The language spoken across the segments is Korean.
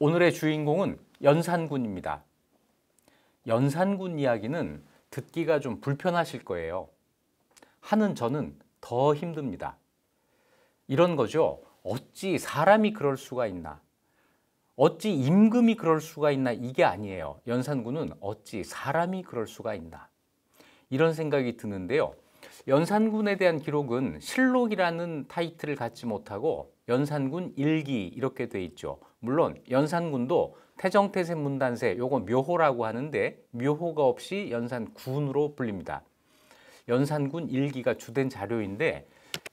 오늘의 주인공은 연산군입니다. 연산군 이야기는 듣기가 좀 불편하실 거예요. 하는 저는 더 힘듭니다. 이런 거죠. 어찌 사람이 그럴 수가 있나. 어찌 임금이 그럴 수가 있나 이게 아니에요. 연산군은 어찌 사람이 그럴 수가 있나. 이런 생각이 드는데요. 연산군에 대한 기록은 실록이라는 타이틀을 갖지 못하고 연산군 일기 이렇게 돼 있죠. 물론 연산군도 태정태세 문단세 요거 묘호라고 하는데 묘호가 없이 연산군으로 불립니다. 연산군 일기가 주된 자료인데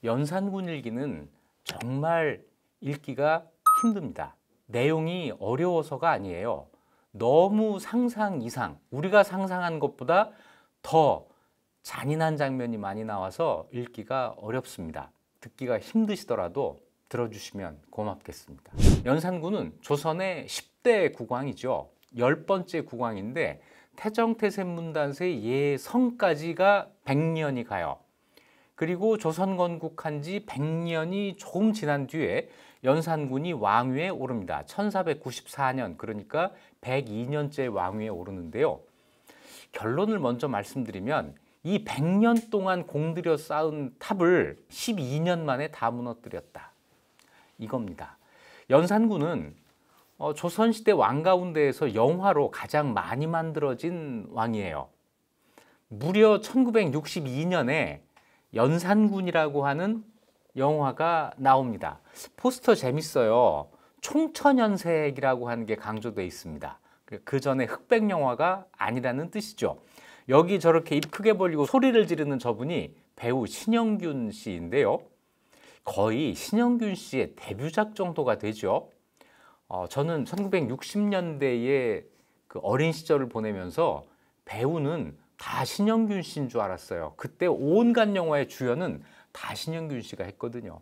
연산군 일기는 정말 읽기가 힘듭니다. 내용이 어려워서가 아니에요. 너무 상상 이상, 우리가 상상한 것보다 더 잔인한 장면이 많이 나와서 읽기가 어렵습니다. 듣기가 힘드시더라도 들어주시면 고맙겠습니다. 연산군은 조선의 10대 국왕이죠. 열 번째 국왕인데 태정태생문단세 예성까지가 100년이 가요. 그리고 조선 건국한 지 100년이 조금 지난 뒤에 연산군이 왕위에 오릅니다. 1494년 그러니까 102년째 왕위에 오르는데요. 결론을 먼저 말씀드리면 이 100년 동안 공들여 쌓은 탑을 12년 만에 다 무너뜨렸다. 이겁니다. 연산군은 어, 조선시대 왕 가운데에서 영화로 가장 많이 만들어진 왕이에요. 무려 1962년에 연산군이라고 하는 영화가 나옵니다. 포스터 재밌어요. 총천연색이라고 하는 게 강조되어 있습니다. 그, 그 전에 흑백 영화가 아니라는 뜻이죠. 여기 저렇게 입 크게 벌리고 소리를 지르는 저분이 배우 신영균 씨인데요. 거의 신영균 씨의 데뷔작 정도가 되죠. 어, 저는 1960년대에 그 어린 시절을 보내면서 배우는 다 신영균 씨인 줄 알았어요. 그때 온갖 영화의 주연은 다 신영균 씨가 했거든요.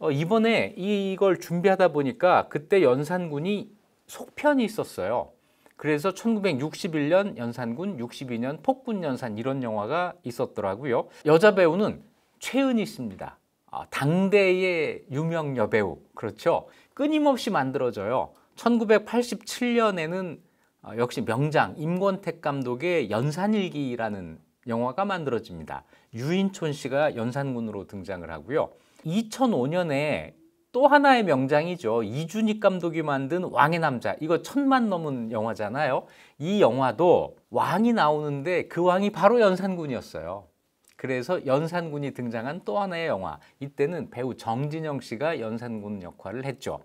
어, 이번에 이걸 준비하다 보니까 그때 연산군이 속편이 있었어요. 그래서 1961년 연산군, 62년 폭군 연산 이런 영화가 있었더라고요. 여자 배우는 최은희 씨입니다. 아, 당대의 유명 여배우 그렇죠 끊임없이 만들어져요 1987년에는 어, 역시 명장 임권택 감독의 연산일기라는 영화가 만들어집니다 유인촌 씨가 연산군으로 등장을 하고요 2005년에 또 하나의 명장이죠 이준익 감독이 만든 왕의 남자 이거 천만 넘은 영화잖아요 이 영화도 왕이 나오는데 그 왕이 바로 연산군이었어요 그래서 연산군이 등장한 또 하나의 영화 이때는 배우 정진영 씨가 연산군 역할을 했죠.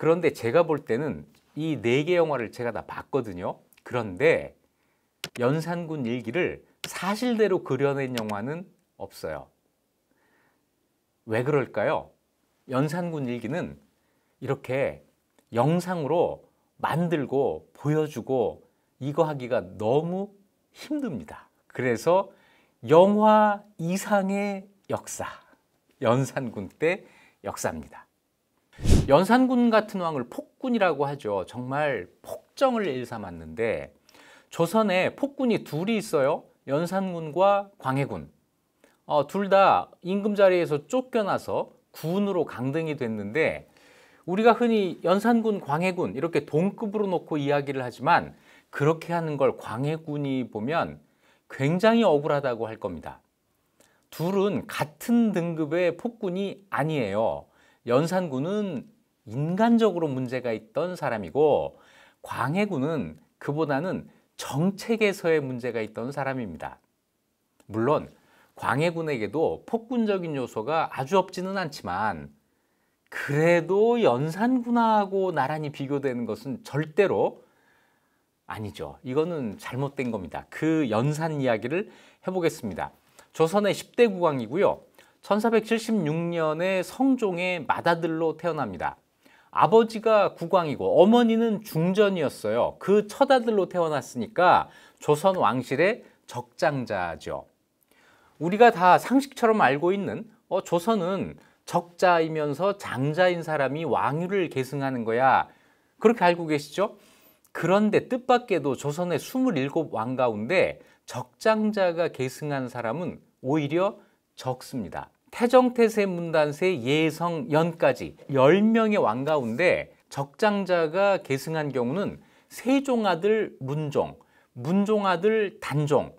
그런데 제가 볼 때는 이 네 개 영화를 제가 다 봤거든요. 그런데 연산군 일기를 사실대로 그려낸 영화는 없어요. 왜 그럴까요? 연산군 일기는 이렇게 영상으로 만들고 보여주고 이거 하기가 너무 힘듭니다. 그래서 영화 이상의 역사, 연산군 때 역사입니다. 연산군 같은 왕을 폭군이라고 하죠. 정말 폭정을 일삼았는데 조선에 폭군이 둘이 있어요. 연산군과 광해군. 어, 둘 다 임금 자리에서 쫓겨나서 군으로 강등이 됐는데 우리가 흔히 연산군, 광해군 이렇게 동급으로 놓고 이야기를 하지만 그렇게 하는 걸 광해군이 보면 굉장히 억울하다고 할 겁니다. 둘은 같은 등급의 폭군이 아니에요. 연산군은 인간적으로 문제가 있던 사람이고 광해군은 그보다는 정책에서의 문제가 있던 사람입니다. 물론 광해군에게도 폭군적인 요소가 아주 없지는 않지만 그래도 연산군하고 나란히 비교되는 것은 절대로 아니죠. 이거는 잘못된 겁니다. 그 연산 이야기를 해보겠습니다. 조선의 10대 국왕이고요. 1476년에 성종의 맏아들로 태어납니다. 아버지가 국왕이고 어머니는 중전이었어요. 그 첫아들로 태어났으니까 조선 왕실의 적장자죠. 우리가 다 상식처럼 알고 있는 어, 조선은 적자이면서 장자인 사람이 왕위를 계승하는 거야. 그렇게 알고 계시죠? 그런데 뜻밖에도 조선의 27왕 가운데 적장자가 계승한 사람은 오히려 적습니다. 태정태세 문단세 예성연까지 10명의 왕 가운데 적장자가 계승한 경우는 세종 아들 문종, 문종 아들 단종,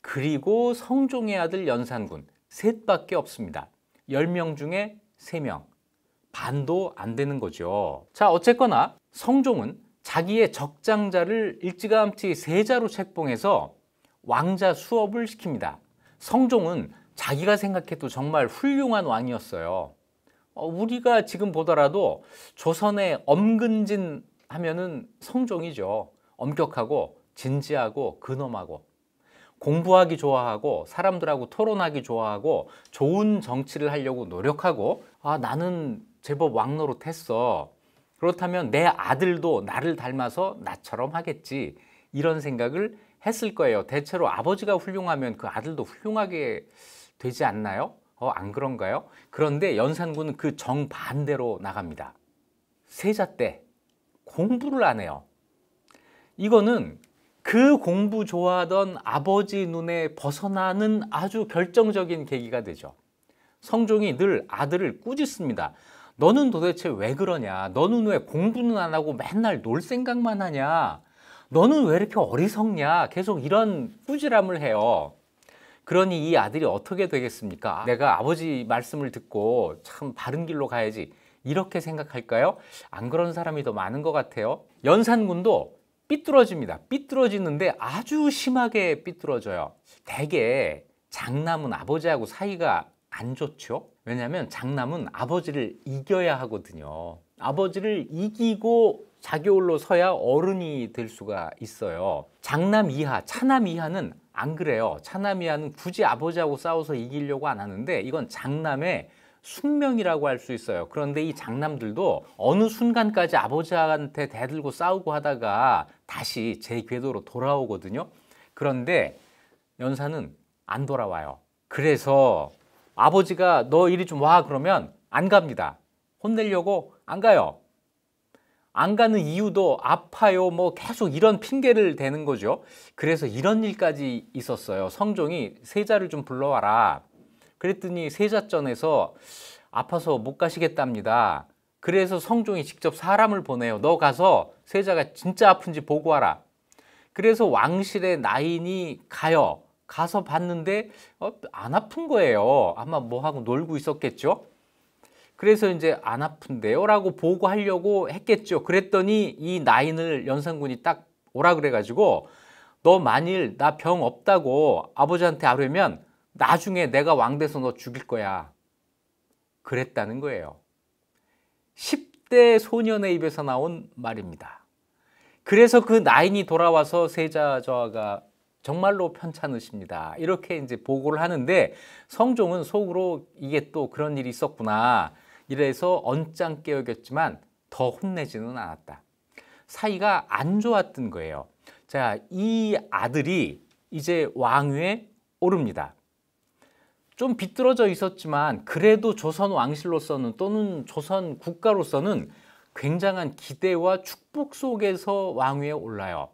그리고 성종의 아들 연산군 셋밖에 없습니다. 10명 중에 3명. 반도 안 되는 거죠. 자, 어쨌거나 성종은 자기의 적장자를 일찌감치 세자로 책봉해서 왕자 수업을 시킵니다. 성종은 자기가 생각해도 정말 훌륭한 왕이었어요. 어, 우리가 지금 보더라도 조선의 엄근진 하면은 성종이죠. 엄격하고 진지하고 근엄하고 공부하기 좋아하고 사람들하고 토론하기 좋아하고 좋은 정치를 하려고 노력하고 아 나는 제법 왕노릇 했어 그렇다면 내 아들도 나를 닮아서 나처럼 하겠지. 이런 생각을 했을 거예요. 대체로 아버지가 훌륭하면 그 아들도 훌륭하게 되지 않나요? 어, 안 그런가요? 그런데 연산군은 그 정반대로 나갑니다. 세자 때 공부를 안 해요. 이거는 그 공부 좋아하던 아버지 눈에 벗어나는 아주 결정적인 계기가 되죠. 성종이 늘 아들을 꾸짖습니다. 너는 도대체 왜 그러냐? 너는 왜 공부는 안 하고 맨날 놀 생각만 하냐? 너는 왜 이렇게 어리석냐? 계속 이런 꾸지람을 해요. 그러니 이 아들이 어떻게 되겠습니까? 아, 내가 아버지 말씀을 듣고 참 바른 길로 가야지. 이렇게 생각할까요? 안 그런 사람이 더 많은 것 같아요. 연산군도 삐뚤어집니다. 삐뚤어지는데 아주 심하게 삐뚤어져요. 대개 장남은 아버지하고 사이가 안 좋죠. 왜냐하면 장남은 아버지를 이겨야 하거든요. 아버지를 이기고 자기홀로 서야 어른이 될 수가 있어요. 장남 이하, 차남 이하는 안 그래요. 차남 이하는 굳이 아버지하고 싸워서 이기려고 안 하는데 이건 장남의 숙명이라고 할 수 있어요. 그런데 이 장남들도 어느 순간까지 아버지한테 대들고 싸우고 하다가 다시 제 궤도로 돌아오거든요. 그런데 연사는 안 돌아와요. 그래서 아버지가 너 이리 좀와 그러면 안 갑니다. 혼내려고 안 가요. 안 가는 이유도 아파요, 뭐 계속 이런 핑계를 대는 거죠. 그래서 이런 일까지 있었어요. 성종이 세자를 좀 불러와라. 그랬더니 세자전에서 아파서 못 가시겠답니다. 그래서 성종이 직접 사람을 보내요. 너 가서 세자가 진짜 아픈지 보고 와라. 그래서 왕실의 나인이 가요. 가서 봤는데 어, 안 아픈 거예요. 아마 뭐 하고 놀고 있었겠죠. 그래서 이제 안 아픈데요 라고 보고 하려고 했겠죠. 그랬더니 이 나인을 연산군이 딱 오라 그래가지고 너 만일 나 병 없다고 아버지한테 아뢰면 나중에 내가 왕 돼서 너 죽일 거야. 그랬다는 거예요. 10대 소년의 입에서 나온 말입니다. 그래서 그 나인이 돌아와서 세자 저하가 정말로 편찮으십니다. 이렇게 이제 보고를 하는데 성종은 속으로 이게 또 그런 일이 있었구나. 이래서 언짢게 여겼지만 더 혼내지는 않았다. 사이가 안 좋았던 거예요. 자, 이 아들이 이제 왕위에 오릅니다. 좀 비뚤어져 있었지만 그래도 조선 왕실로서는 또는 조선 국가로서는 굉장한 기대와 축복 속에서 왕위에 올라요.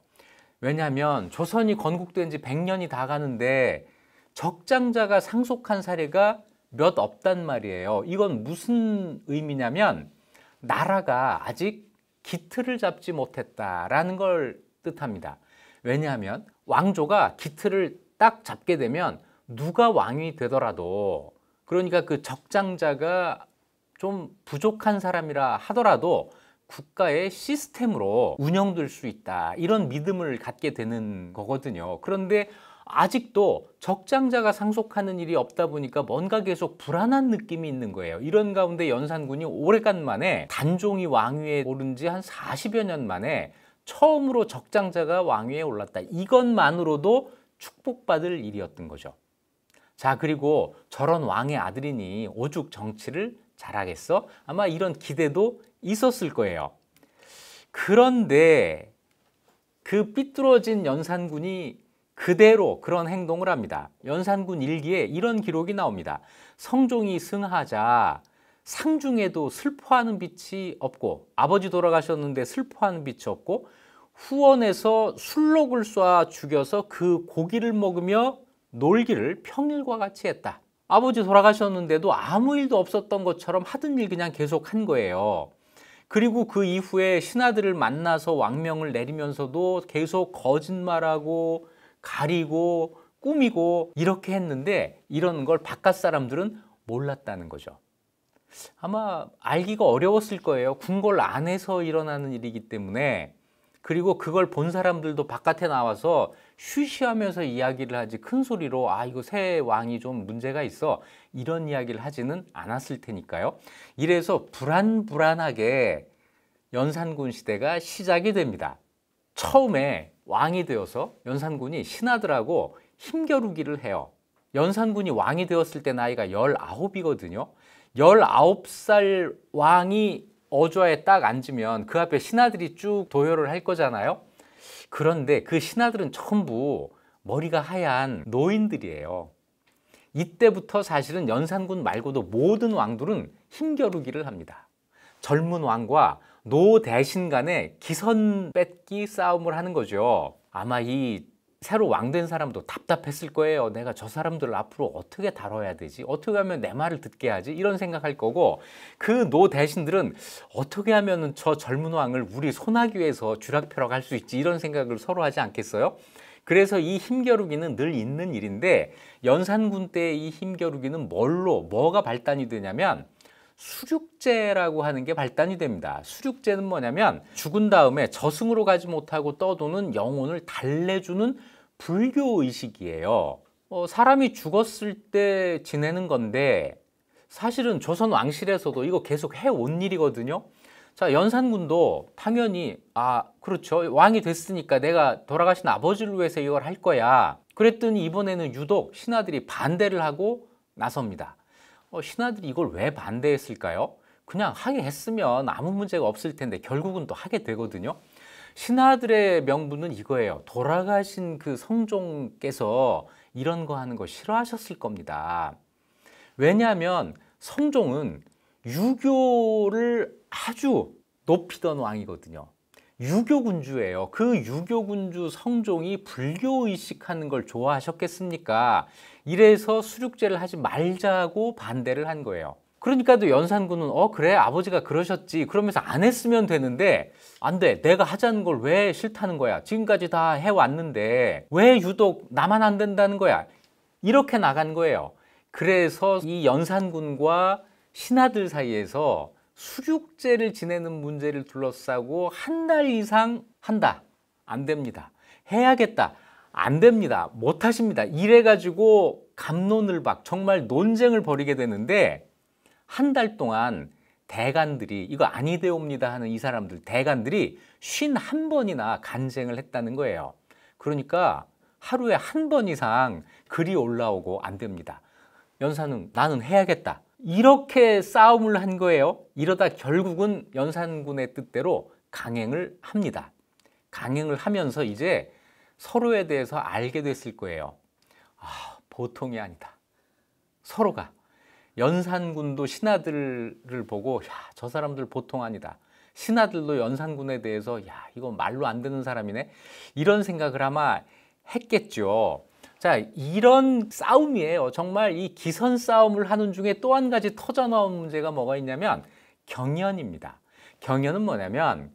왜냐하면 조선이 건국된 지 100년이 다 가는데 적장자가 상속한 사례가 몇 없단 말이에요. 이건 무슨 의미냐면 나라가 아직 기틀을 잡지 못했다라는 걸 뜻합니다. 왜냐하면 왕조가 기틀을 딱 잡게 되면 누가 왕이 되더라도 그러니까 그 적장자가 좀 부족한 사람이라 하더라도 국가의 시스템으로 운영될 수 있다 이런 믿음을 갖게 되는 거거든요 그런데 아직도 적장자가 상속하는 일이 없다 보니까 뭔가 계속 불안한 느낌이 있는 거예요 이런 가운데 연산군이 오래간만에 단종이 왕위에 오른 지 한 40여 년 만에 처음으로 적장자가 왕위에 올랐다 이것만으로도 축복받을 일이었던 거죠 자 그리고 저런 왕의 아들이니 오죽 정치를 잘하겠어? 아마 이런 기대도 있었을 거예요. 그런데 그 삐뚤어진 연산군이 그대로 그런 행동을 합니다. 연산군 일기에 이런 기록이 나옵니다. 성종이 승하자 상중에도 슬퍼하는 빛이 없고 아버지 돌아가셨는데 슬퍼하는 빛이 없고 후원에서 술록을 쏴 죽여서 그 고기를 먹으며 놀기를 평일과 같이 했다. 아버지 돌아가셨는데도 아무 일도 없었던 것처럼 하던 일 그냥 계속 한 거예요. 그리고 그 이후에 신하들을 만나서 왕명을 내리면서도 계속 거짓말하고 가리고 꾸미고 이렇게 했는데 이런 걸 바깥 사람들은 몰랐다는 거죠. 아마 알기가 어려웠을 거예요. 궁궐 안에서 일어나는 일이기 때문에 그리고 그걸 본 사람들도 바깥에 나와서 쉬쉬하면서 이야기를 하지 큰 소리로 아 이거 새 왕이 좀 문제가 있어 이런 이야기를 하지는 않았을 테니까요. 이래서 불안불안하게 연산군 시대가 시작이 됩니다. 처음에 왕이 되어서 연산군이 신하들하고 힘겨루기를 해요. 연산군이 왕이 되었을 때 나이가 19이거든요. 19살 왕이 어좌에 딱 앉으면 그 앞에 신하들이 쭉 도열을 할 거잖아요. 그런데 그 신하들은 전부 머리가 하얀 노인들이에요. 이때부터 사실은 연산군 말고도 모든 왕들은 힘겨루기를 합니다. 젊은 왕과 노 대신 간의 기선 뺏기 싸움을 하는 거죠. 아마 이 새로 왕된 사람도 답답했을 거예요. 내가 저 사람들을 앞으로 어떻게 다뤄야 되지? 어떻게 하면 내 말을 듣게 하지? 이런 생각할 거고 그 노 대신들은 어떻게 하면 저 젊은 왕을 우리 손아귀에서 주락펴락할 수 있지? 이런 생각을 서로 하지 않겠어요? 그래서 이 힘겨루기는 늘 있는 일인데 연산군 때 이 힘겨루기는 뭘로 뭐가 발단이 되냐면 수륙제라고 하는 게 발단이 됩니다. 수륙제는 뭐냐면 죽은 다음에 저승으로 가지 못하고 떠도는 영혼을 달래주는 불교 의식이에요. 어, 사람이 죽었을 때 지내는 건데 사실은 조선 왕실에서도 이거 계속 해 온 일이거든요. 자, 연산군도 당연히 아, 그렇죠. 왕이 됐으니까 내가 돌아가신 아버지를 위해서 이걸 할 거야. 그랬더니 이번에는 유독 신하들이 반대를 하고 나섭니다. 어, 신하들이 이걸 왜 반대했을까요? 그냥 하게 했으면 아무 문제가 없을 텐데 결국은 또 하게 되거든요. 신하들의 명분은 이거예요. 돌아가신 그 성종께서 이런 거 하는 거 싫어하셨을 겁니다. 왜냐하면 성종은 유교를 아주 높이던 왕이거든요. 유교군주예요. 그 유교군주 성종이 불교의식하는 걸 좋아하셨겠습니까? 이래서 수륙제를 하지 말자고 반대를 한 거예요. 그러니까도 연산군은 어 그래 아버지가 그러셨지 그러면서 안 했으면 되는데 안 돼 내가 하자는 걸 왜 싫다는 거야 지금까지 다 해왔는데 왜 유독 나만 안 된다는 거야 이렇게 나간 거예요 그래서 이 연산군과 신하들 사이에서 수륙제를 지내는 문제를 둘러싸고 한 달 이상 한다 안 됩니다 해야겠다 안 됩니다 못 하십니다 이래 가지고 감론을 박 정말 논쟁을 벌이게 되는데 한달 동안 대간들이 이거 아니되옵니다 하는 이 사람들 대간들이 쉰 한 번이나 간쟁을 했다는 거예요. 그러니까 하루에 한 번 이상 글이 올라오고 안 됩니다. 연산은 나는 해야겠다. 이렇게 싸움을 한 거예요. 이러다 결국은 연산군의 뜻대로 강행을 합니다. 강행을 하면서 이제 서로에 대해서 알게 됐을 거예요. 아, 보통이 아니다. 서로가 연산군도 신하들을 보고 야, 저 사람들 보통 아니다. 신하들도 연산군에 대해서 야, 이거 말로 안 되는 사람이네. 이런 생각을 아마 했겠죠. 자, 이런 싸움이에요. 정말 이 기선 싸움을 하는 중에 또 한 가지 터져 나온 문제가 뭐가 있냐면 경연입니다. 경연은 뭐냐면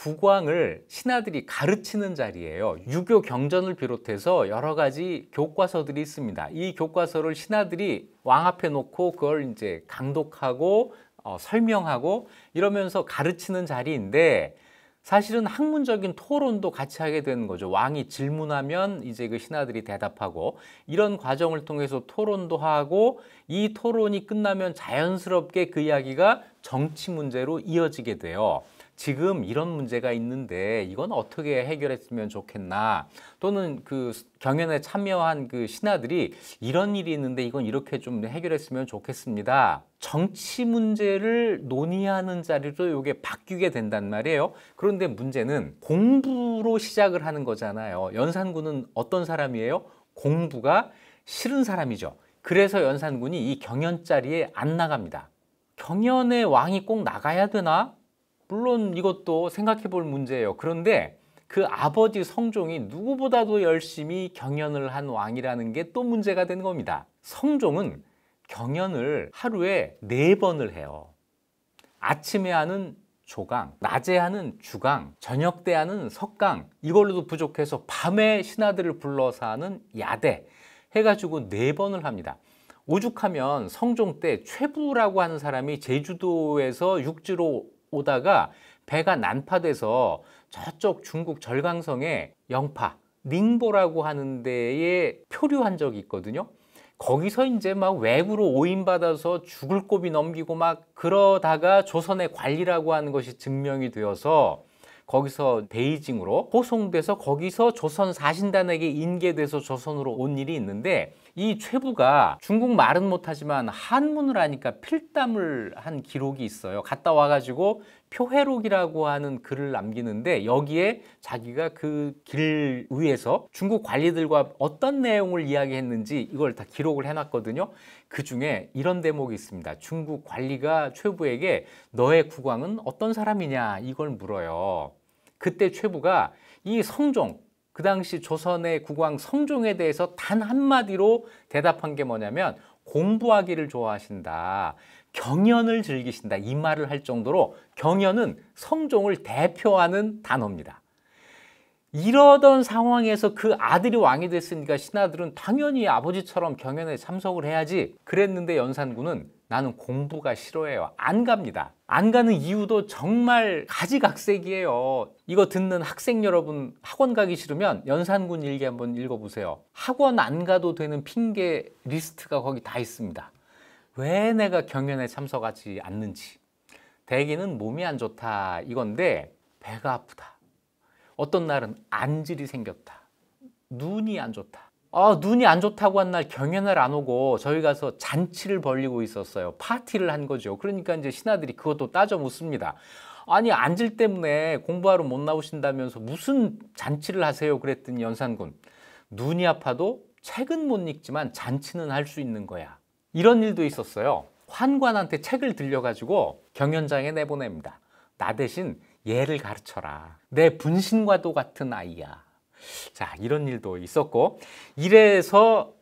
국왕을 신하들이 가르치는 자리예요. 유교 경전을 비롯해서 여러 가지 교과서들이 있습니다. 이 교과서를 신하들이 왕 앞에 놓고 그걸 이제 강독하고 어, 설명하고 이러면서 가르치는 자리인데 사실은 학문적인 토론도 같이 하게 되는 거죠. 왕이 질문하면 이제 그 신하들이 대답하고 이런 과정을 통해서 토론도 하고 이 토론이 끝나면 자연스럽게 그 이야기가 정치 문제로 이어지게 돼요. 지금 이런 문제가 있는데 이건 어떻게 해결했으면 좋겠나 또는 그 경연에 참여한 그 신하들이 이런 일이 있는데 이건 이렇게 좀 해결했으면 좋겠습니다. 정치 문제를 논의하는 자리로 이게 바뀌게 된단 말이에요. 그런데 문제는 공부로 시작을 하는 거잖아요. 연산군은 어떤 사람이에요? 공부가 싫은 사람이죠. 그래서 연산군이 이 경연 자리에 안 나갑니다. 경연의 왕이 꼭 나가야 되나? 물론 이것도 생각해 볼 문제예요. 그런데 그 아버지 성종이 누구보다도 열심히 경연을 한 왕이라는 게 또 문제가 되는 겁니다. 성종은 경연을 하루에 네 번을 해요. 아침에 하는 조강, 낮에 하는 주강, 저녁 때 하는 석강, 이걸로도 부족해서 밤에 신하들을 불러서 하는 야대 해가지고 네 번을 합니다. 오죽하면 성종 때 최부라고 하는 사람이 제주도에서 육지로 오다가 배가 난파돼서 저쪽 중국 절강성에 영파, 닝보라고 하는 데에 표류한 적이 있거든요. 거기서 이제 막 외부로 오인받아서 죽을 고비 넘기고 막 그러다가 조선의 관리라고 하는 것이 증명이 되어서 거기서 베이징으로 호송돼서 거기서 조선 사신단에게 인계돼서 조선으로 온 일이 있는데 이 최부가 중국 말은 못하지만 한문을 하니까 필담을 한 기록이 있어요. 갔다 와가지고 표회록이라고 하는 글을 남기는데 여기에 자기가 그 길 위에서 중국 관리들과 어떤 내용을 이야기했는지 이걸 다 기록을 해놨거든요. 그 중에 이런 대목이 있습니다. 중국 관리가 최부에게 너의 국왕은 어떤 사람이냐 이걸 물어요. 그때 최부가 이 성종 그 당시 조선의 국왕 성종에 대해서 단 한마디로 대답한 게 뭐냐면 공부하기를 좋아하신다. 경연을 즐기신다. 이 말을 할 정도로 경연은 성종을 대표하는 단어입니다. 이러던 상황에서 그 아들이 왕이 됐으니까 신하들은 당연히 아버지처럼 경연에 참석을 해야지 그랬는데 연산군은 나는 공부가 싫어해요. 안 갑니다. 안 가는 이유도 정말 가지각색이에요. 이거 듣는 학생 여러분 학원 가기 싫으면 연산군 일기 한번 읽어보세요. 학원 안 가도 되는 핑계 리스트가 거기 다 있습니다. 왜 내가 경연에 참석하지 않는지. 대기는 몸이 안 좋다 이건데 배가 아프다. 어떤 날은 안질이 생겼다. 눈이 안 좋다. 아, 눈이 안 좋다고 한 날 경연을 안 오고 저희 가서 잔치를 벌리고 있었어요. 파티를 한 거죠. 그러니까 이제 신하들이 그것도 따져 묻습니다. 아니 안질 때문에 공부하러 못 나오신다면서 무슨 잔치를 하세요? 그랬더니 연산군 눈이 아파도 책은 못 읽지만 잔치는 할 수 있는 거야. 이런 일도 있었어요. 환관한테 책을 들려가지고 경연장에 내보냅니다. 나 대신 얘를 가르쳐라. 내 분신과도 같은 아이야. 자, 이런 일도 있었고 이래서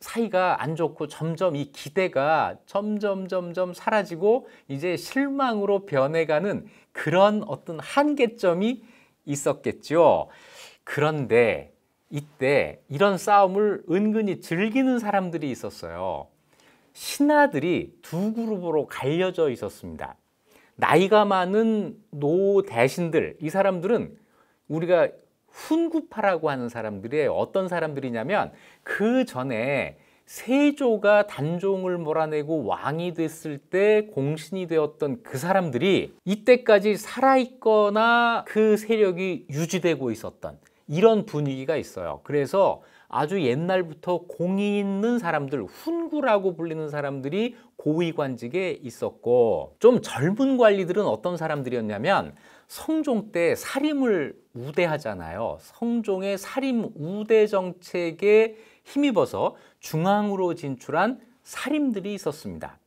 사이가 안 좋고 점점 이 기대가 점점 점점 사라지고 이제 실망으로 변해가는 그런 어떤 한계점이 있었겠죠. 그런데 이때 이런 싸움을 은근히 즐기는 사람들이 있었어요. 신하들이 두 그룹으로 갈려져 있었습니다. 나이가 많은 노 대신들 이 사람들은 우리가 훈구파라고 하는 사람들이 어떤 사람들이냐면 그 전에 세조가 단종을 몰아내고 왕이 됐을 때 공신이 되었던 그 사람들이 이때까지 살아있거나 그 세력이 유지되고 있었던 이런 분위기가 있어요. 그래서 아주 옛날부터 공이 있는 사람들, 훈구라고 불리는 사람들이 고위관직에 있었고 좀 젊은 관리들은 어떤 사람들이었냐면 성종 때 살림을 우대하잖아요. 성종의 살림 우대 정책에 힘입어서 중앙으로 진출한 살림들이 있었습니다.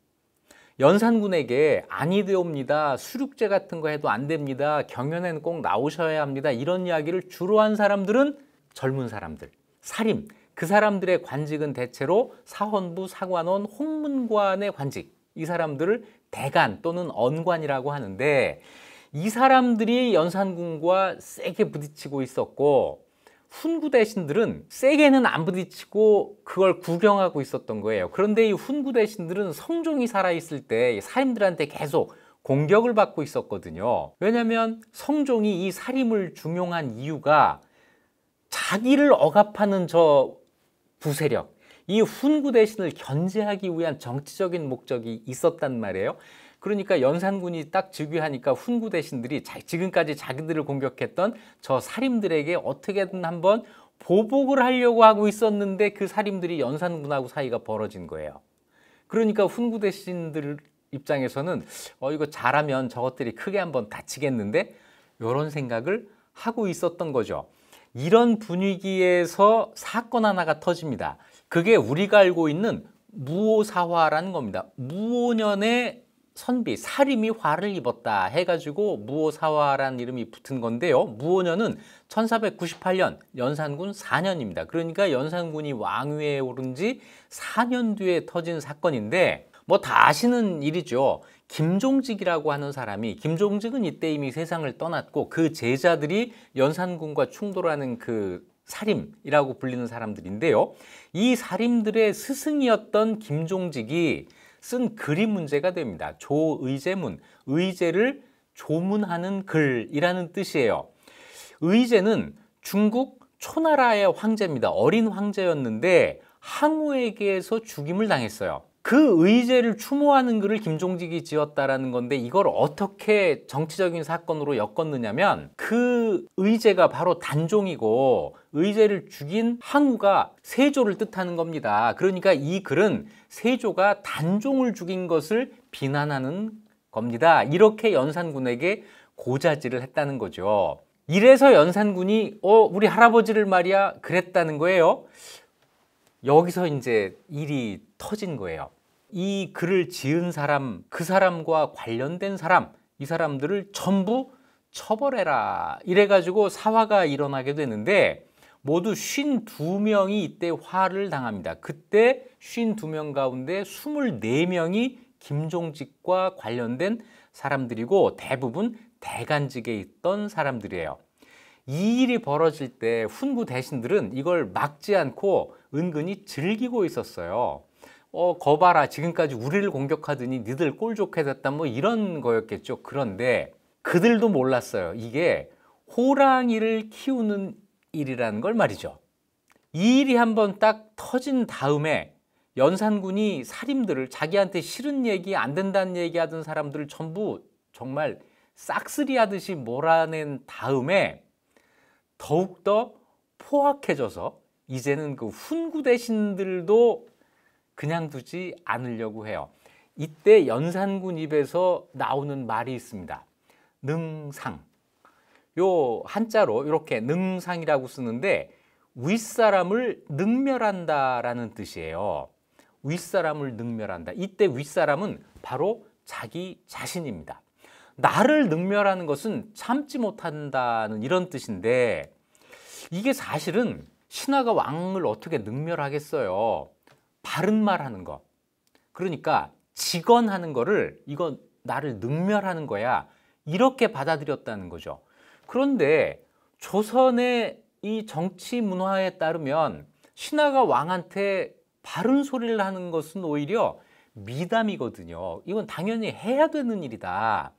연산군에게 아니 되옵니다. 수륙제 같은 거 해도 안 됩니다. 경연에는 꼭 나오셔야 합니다. 이런 이야기를 주로 한 사람들은 젊은 사람들. 사림 그 사람들의 관직은 대체로 사헌부, 사관원, 홍문관의 관직 이 사람들을 대관 또는 언관이라고 하는데 이 사람들이 연산군과 세게 부딪히고 있었고 훈구 대신들은 세게는 안 부딪히고 그걸 구경하고 있었던 거예요. 그런데 이 훈구 대신들은 성종이 살아있을 때 사림들한테 계속 공격을 받고 있었거든요. 왜냐하면 성종이 이 사림을 중용한 이유가 자기를 억압하는 저 부세력, 이 훈구 대신을 견제하기 위한 정치적인 목적이 있었단 말이에요. 그러니까 연산군이 딱 즉위하니까 훈구 대신들이 지금까지 자기들을 공격했던 저 사림들에게 어떻게든 한번 보복을 하려고 하고 있었는데 그 사림들이 연산군하고 사이가 벌어진 거예요. 그러니까 훈구 대신들 입장에서는 어 이거 잘하면 저것들이 크게 한번 다치겠는데 이런 생각을 하고 있었던 거죠. 이런 분위기에서 사건 하나가 터집니다. 그게 우리가 알고 있는 무오사화라는 겁니다. 무오년의 선비, 사림이 화를 입었다 해가지고 무오사화라는 이름이 붙은 건데요. 무오년은 1498년 연산군 4년입니다. 그러니까 연산군이 왕위에 오른 지 4년 뒤에 터진 사건인데 뭐다시는 일이죠. 김종직이라고 하는 사람이 김종직은 이때 이미 세상을 떠났고 그 제자들이 연산군과 충돌하는 그 사림이라고 불리는 사람들인데요. 이 사림들의 스승이었던 김종직이 쓴 글이 문제가 됩니다. 조의제문, 의제를 조문하는 글이라는 뜻이에요. 의제는 중국 초나라의 황제입니다. 어린 황제였는데 항우에게서 죽임을 당했어요. 그 의제를 추모하는 글을 김종직이 지었다라는 건데 이걸 어떻게 정치적인 사건으로 엮었느냐면 그 의제가 바로 단종이고 의제를 죽인 항우가 세조를 뜻하는 겁니다. 그러니까 이 글은 세조가 단종을 죽인 것을 비난하는 겁니다. 이렇게 연산군에게 고자질을 했다는 거죠. 이래서 연산군이 어 우리 할아버지를 말이야 그랬다는 거예요. 여기서 이제 일이 터진 거예요. 이 글을 지은 사람, 그 사람과 관련된 사람, 이 사람들을 전부 처벌해라. 이래가지고 사화가 일어나게 되는데 모두 52명이 이때 화를 당합니다. 그때 52명 가운데 24명이 김종직과 관련된 사람들이고 대부분 대간직에 있던 사람들이에요. 이 일이 벌어질 때 훈구 대신들은 이걸 막지 않고 은근히 즐기고 있었어요. 어, 거봐라 지금까지 우리를 공격하더니 니들 꼴 좋게 됐다 뭐 이런 거였겠죠. 그런데 그들도 몰랐어요. 이게 호랑이를 키우는 일이라는 걸 말이죠. 이 일이 한번 딱 터진 다음에 연산군이 살인들을 자기한테 싫은 얘기 안 된다는 얘기 하던 사람들을 전부 정말 싹쓸이 하듯이 몰아낸 다음에 더욱더 포악해져서 이제는 그 훈구 대신들도 그냥 두지 않으려고 해요. 이때 연산군 입에서 나오는 말이 있습니다. 능상. 요 한자로 이렇게 능상이라고 쓰는데 윗사람을 능멸한다라는 뜻이에요. 윗사람을 능멸한다. 이때 윗사람은 바로 자기 자신입니다. 나를 능멸하는 것은 참지 못한다는 이런 뜻인데 이게 사실은 신하가 왕을 어떻게 능멸하겠어요. 바른 말 하는 거. 그러니까 직언하는 거를 이거 나를 능멸하는 거야. 이렇게 받아들였다는 거죠. 그런데 조선의 이 정치 문화에 따르면 신하가 왕한테 바른 소리를 하는 것은 오히려 미담이거든요. 이건 당연히 해야 되는 일이다.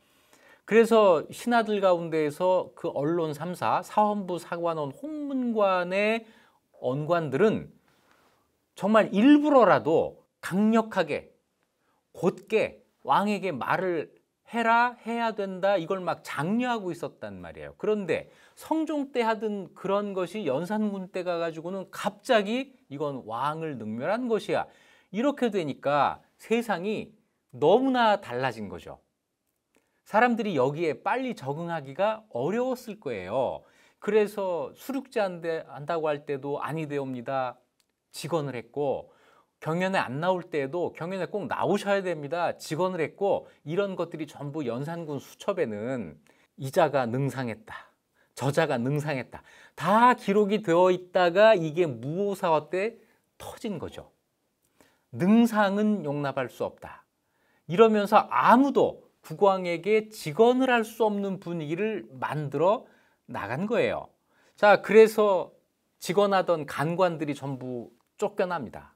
그래서 신하들 가운데에서 그 언론 3사, 사헌부 사관원 홍문관의 언관들은 정말 일부러라도 강력하게 곧게 왕에게 말을 해라 해야 된다 이걸 막 장려하고 있었단 말이에요. 그런데 성종 때 하던 그런 것이 연산군 때가 가지고는 갑자기 이건 왕을 능멸한 것이야. 이렇게 되니까 세상이 너무나 달라진 거죠. 사람들이 여기에 빨리 적응하기가 어려웠을 거예요. 그래서 수륙제 한다고 할 때도 아니 되옵니다. 직원을 했고 경연에 안 나올 때에도 경연에 꼭 나오셔야 됩니다. 직원을 했고 이런 것들이 전부 연산군 수첩에는 이자가 능상했다. 저자가 능상했다. 다 기록이 되어 있다가 이게 무오사화 때 터진 거죠. 능상은 용납할 수 없다. 이러면서 아무도 국왕에게 직언을 할 수 없는 분위기를 만들어 나간 거예요. 자, 그래서 직언하던 간관들이 전부 쫓겨납니다.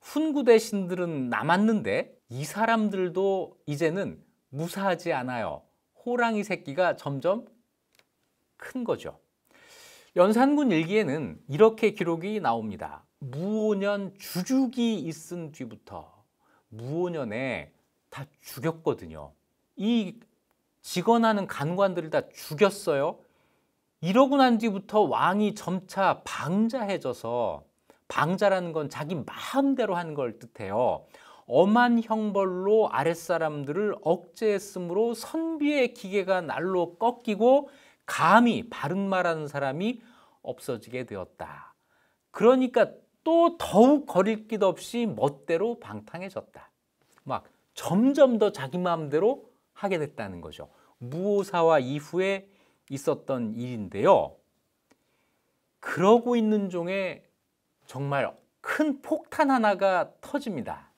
훈구 대신들은 남았는데 이 사람들도 이제는 무사하지 않아요. 호랑이 새끼가 점점 큰 거죠. 연산군 일기에는 이렇게 기록이 나옵니다. 무오년 주죽이 있은 뒤부터 무오년에 다 죽였거든요. 이 직원하는 간관들을 다 죽였어요. 이러고 난 뒤부터 왕이 점차 방자해져서 방자라는 건 자기 마음대로 하는 걸 뜻해요. 엄한 형벌로 아랫사람들을 억제했으므로 선비의 기계가 날로 꺾이고 감히 바른 말하는 사람이 없어지게 되었다. 그러니까 또 더욱 거릴 길 없이 멋대로 방탕해졌다. 막 점점 더 자기 마음대로 하게 됐다는 거죠. 무오사화 이후에 있었던 일인데요. 그러고 있는 종의 정말 큰 폭탄 하나가 터집니다.